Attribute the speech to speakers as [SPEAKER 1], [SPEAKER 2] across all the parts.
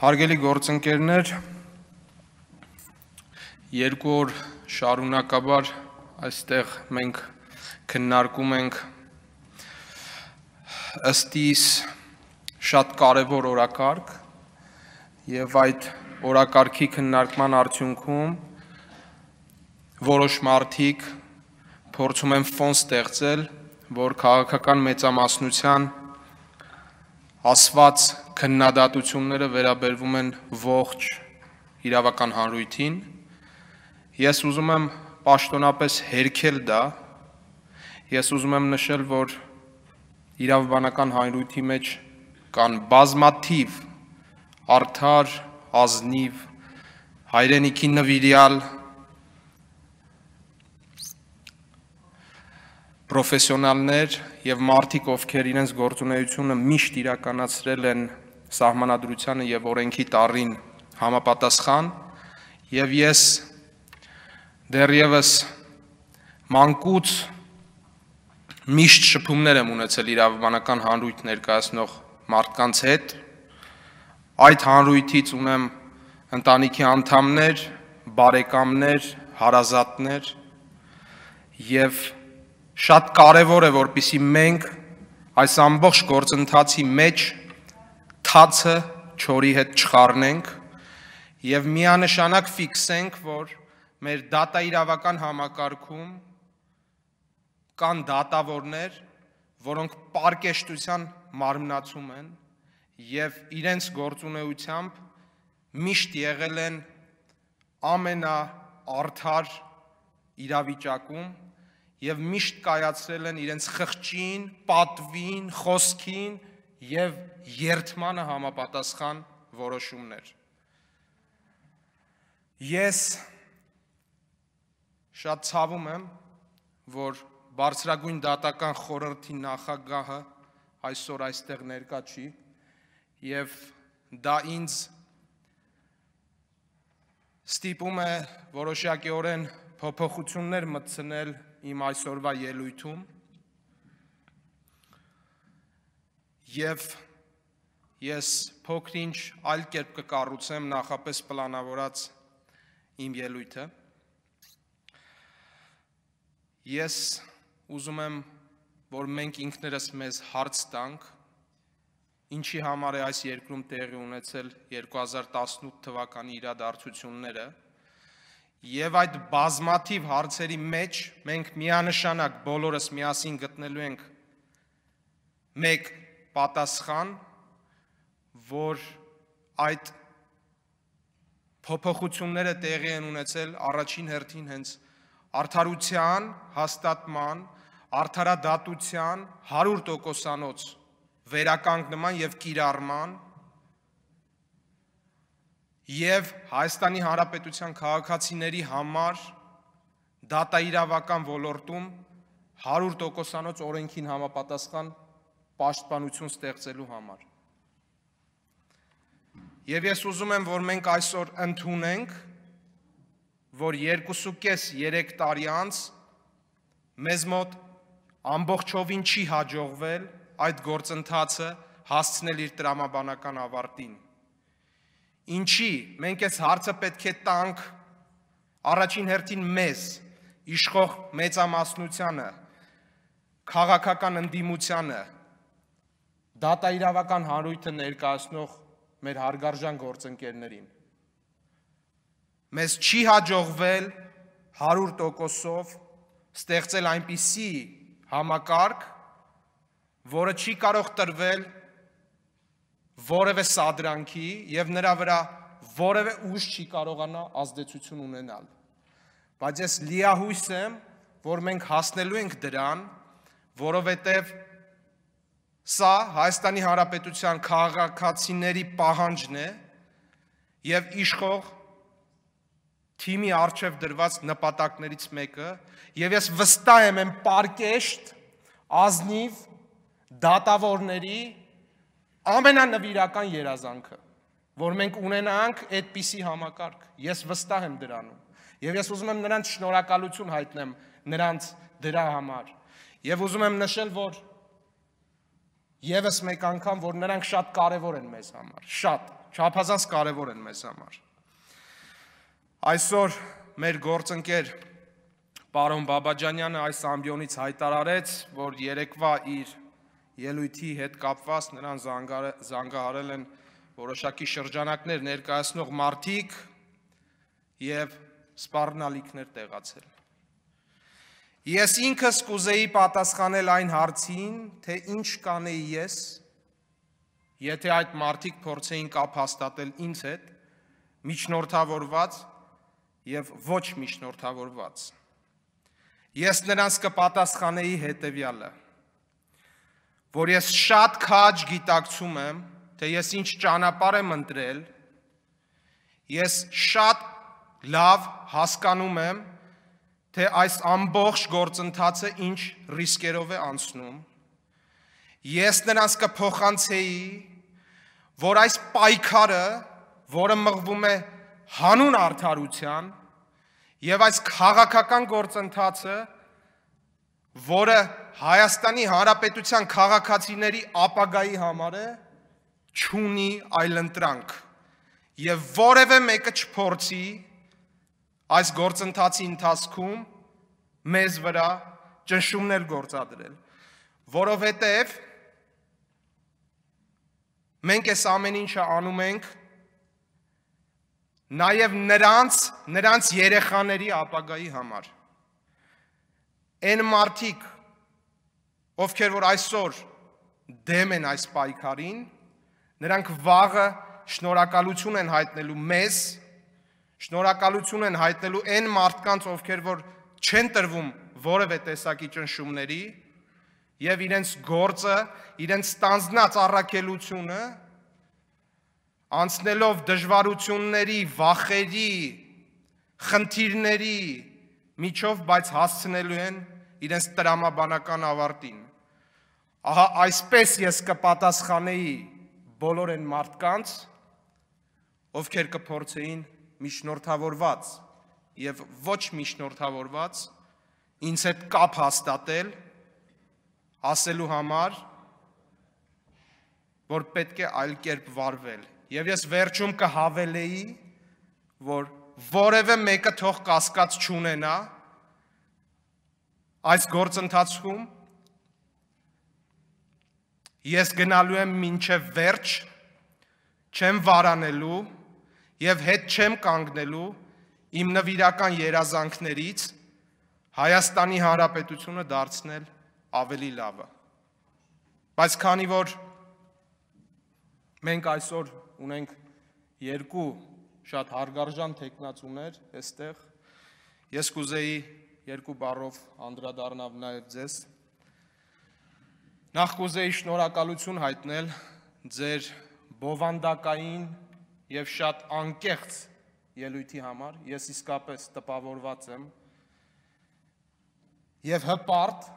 [SPEAKER 1] Հարգելի գործընկերներ, երկու օր շարունակաբար այստեղ մենք քննարկում ենք ըստիս շատ կարևոր օրակարգ եւ այդ օրակարգի քննարկման արդյունքում որոշ մարդիկ փորձում են ֆոն ստեղծել, որ քաղաքական մեծամասնության ասված քննադատությունները վերաբերվում են ողջ իրավական հանրույթին։ Ես ուզում եմ պաշտոնապես հերքել դա։ Ես ուզում եմ նշել, որ իրավաբանական հանրույթի մեջ կան բազմաթիվ արդար, ազնիվ, հայրենիքի նվիրյալ պրոֆեսիոնալներ եւ մարդիկ, ովքեր իրենց գործունեությունը միշտ իրականացրել են սահմանադրությանը եւ օրենքի տարին համապատասխան եւ ես դեռևս մանկուց միշտ շփումներ եմ ունեցել իրավաբանական հանրույթ ներկայացնող մարդկանց հետ։ Այդ հանրույթից ունեմ ընտանիքի անդամներ, բարեկամներ, հարազատներ եւ շատ կարեւոր է որpիսի մենք այս ամբողջ գործընթացի մեջ թացը չորի հետ չխառնենք եւ միանշանակ ֆիքսենք, որ մեր data իրավական համակարգում կան դատավորներ, որոնք պարկեշտության մարմնացում են եւ իրենց գործունեությամբ միշտ եղել են ամենա արդար իրավիճակում եւ միշտ կայացրել են իրենց խղճին, պատվին, խոսքին եւ երթմանը համապատասխան որոշումներ։ Ես շատ ցավում եմ, որ բարձրագույն դատական խորհրդի նախագահը այսօր այստեղ ներկա չի եւ դա ինձ ստիպում է որոշակիորեն փոփոխություններ մտցնել իմ այսօրվա ելույթում եւ ես փոքրինչ այլ կերպ կկառուցեմ նախապես պլանավորած իմ ելույթը ես ուզում եմ որ մենք ինքներս մեզ հարց տանք ինչի համար է այս երկրում տեղի ունեցել 2018 թվականի իրադարձությունները եւ այդ բազմաթիվ հարցերի մեջ մենք միանշանակ բոլորս միասին գտնելու ենք մեկ պատասխան, որ այդ փոփոխությունները տեղի են ունեցել առաջին հերթին հենց արդարության հաստատման, արդարադատության 100%-անոց վերականգնման եւ կիրառման եւ Հայաստանի Հանրապետության քաղաքացիների համար դատա իրավական ոլորտում 100%-անոց օրենքին համապատասխան պաշտպանություն ստեղծելու համար։ Եվ ես ուզում եմ, որ մենք այսօր ընդունենք, որ 2.5-3 տարի անց մեզ մոտ ամբողջովին չի հաջողվել այդ գործընթացը հասցնել իր տրամաբանական ավարտին։ Ինչի մենք այս հարցը պետք է տանք առաջին հերթին մեզ, իշխող մեծամասնությանը, քաղաքական ընդդիմությանը, դատաիրավական հանրույթը ներկայացնող մեր հարգարժան գործընկերներին։ Մեզ չի հաջողվել 100%-ով ստեղծել այնպիսի համակարգ, որը չի կարող տրվել որևէ սադրանքի եւ նրա վրա որևէ ուժ չի կարողանա ազդեցություն ունենալ։ Բայց ես լիահույս եմ, որ մենք հասնելու ենք դրան, որովհետև Սա Հայաստանի Հանրապետության քաղաքացիների պահանջն է եւ իշխող թիմի արչև դրված նպատակներից մեկը եւ ես վստահ եմ այն պարկեշտ ազնիվ դատավորների ամենանվիրական երազանքը որ մենք ունենանք այդպիսի համակարգ ես վստահ եմ դրանում եւ ես ուզում եմ նրանց շնորհակալություն հայտնեմ նրանց դրա համար եւ ուզում եմ նշել որ Եվս մեկ անգամ, որ նրանք շատ կարևոր են մեզ համար, շատ, չափազանց կարևոր են մեզ համար։ Այսօր մեր գործընկեր պարոն Բաբաջանյանը այս ամբիոնից հայտարարեց, որ երեկվա իր ելույթի հետ կապված նրան զանգահարել են որոշակի շրջանակներ ներկայացնող մարդիկ եւ սպառնալիքներ տեղացել։ Ես ինքս կուզեի պատասխանել այն հարցին, թե ինչ կանեի ես, եթե այդ մարդիկ փորձեին կապ հաստատել ինձ հետ, միջնորդավորված եւ ոչ միջնորդավորված։ Ես նրանց կպատասխանեի հետեւյալը, որ ես շատ քաջ գիտակցում եմ, թե ես ինչ ճանապարհ եմ ընտրել, ես շատ լավ հասկանում եմ, թե այս ամբողջ գործընթացը ինչ ռիսկերով է անցնում։ Ես նրանց կփոխանցեի, որ այս պայքարը, որը մղվում է հանուն արդարության, եւ այս քաղաքական գործընթացը, որը Հայաստանի Հանրապետության քաղաքացիների ապագայի համար է, ճունի այլ ընտրանք։ Եվ որևէ մեկը չփորձի այս գործընթացի ընթացքում մեզ վրա ճնշումներ գործադրել, որովհետև մենք այս ամեն ինչը անում ենք նաև նրանց, նրանց երեխաների ապագայի համար։ Այն մարդիկ, ովքեր որ այսօր դեմ են այս պայքարին, նրանք վաղը շնորհակալություն են հայտնելու մեզ Շնորհակալություն են հայտնելու այն մարդկանց, ովքեր որ չեն տրվում որևէ տեսակի ճնշումների եւ իրենց գործը, իրենց ստանձնած առաքելությունը անցնելով դժվարությունների, վախերի, խնդիրների միջով, բայց հասցնելու են իրենց տրամաբանական ավարտին։ Ահա այսպես ես կպատասխանեի բոլոր այն մարդկանց, ովքեր կփորձեին միշնորթավորված եւ ոչ միշնորթավորված ինձ հետ կապ հաստատել ասելու համար որ պետք է այլ կերպ վարվել եւ ես վերջում կհավելեի որ որևէ մեկը թող կասկած չունենա այս գործընթացքում ես գնալու եմ ոչ վերջ չեմ վարանելու եւ հետ չեմ կանգնելու իմ նվիրական երազանքներից Հայաստանի Հանրապետությունը դարձնել ավելի լավը։ Բայց քանի որ մենք այսօր ունենք երկու շատ հարգարժան տեխնացուներ այստեղ, ես կուզեի երկու բառով անդրադառնալ նաև ձեզ։ Նախ կուզեի շնորհակալություն հայտնել ձեր բովանդակային եւ շատ անկեղծ ելույթի համար։ Ես իսկապես տպավորված եմ եւ հպարտ,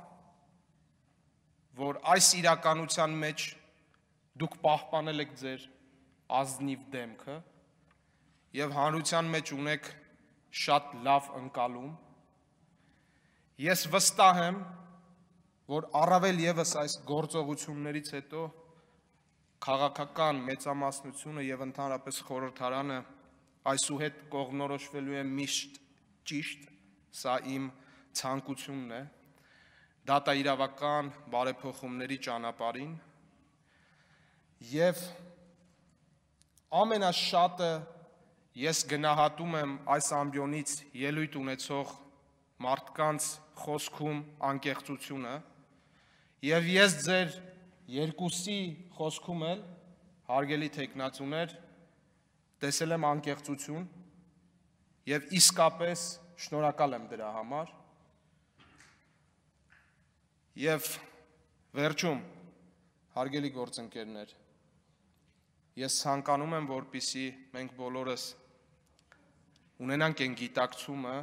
[SPEAKER 1] որ այս իրականության մեջ դուք պահպանել եք ձեր ազնիվ դեմքը եւ հանրության մեջ ունեք շատ լավ ընկալում։ Ես վստահ եմ, որ առավել եւս այս գործողություններից հետո քաղաքական մեծամասնությունը եւ ընդհանրապես խորհրդարանը այսուհետ կողնորոշվելու է միշտ ճիշտ, սա իմ ցանկությունն է։ Դատա իրավական բարեփոխումների ճանապարհին եւ ամենաշատը ես գնահատում եմ այս ամբյոնից ելույթ ունեցող մարդկանց խոսքում անկեղծությունը եւ ես ձեր երկուսի խոսքում էլ հարգելի տեխնացուներ տեսել եմ անկեղծություն եւ իսկապես շնորհակալ եմ դրա համար եւ վերջում հարգելի գործընկերներ ես ցանկանում եմ որպիսի մենք բոլորս ունենանք այն գիտակցումը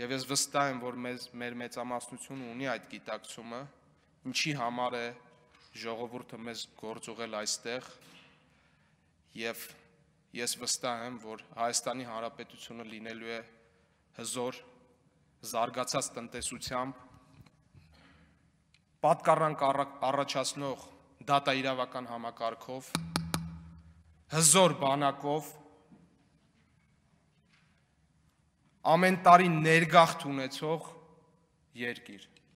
[SPEAKER 1] եւ ես վստահ եմ որ մեզ մեր մեծամասնությունը ունի այդ գիտակցումը ինչի համար է ժողովուրդը մեզ գործողել այստեղ եւ ես վստահ եմ, որ Հայաստանի Հանրապետությունը լինելու է հզոր զարգացած տնտեսությամբ պատկառանք առաջացնող դատա իրավական համակարգով հզոր բանակով ամեն տարի ներգաղթ ունեցող երկիր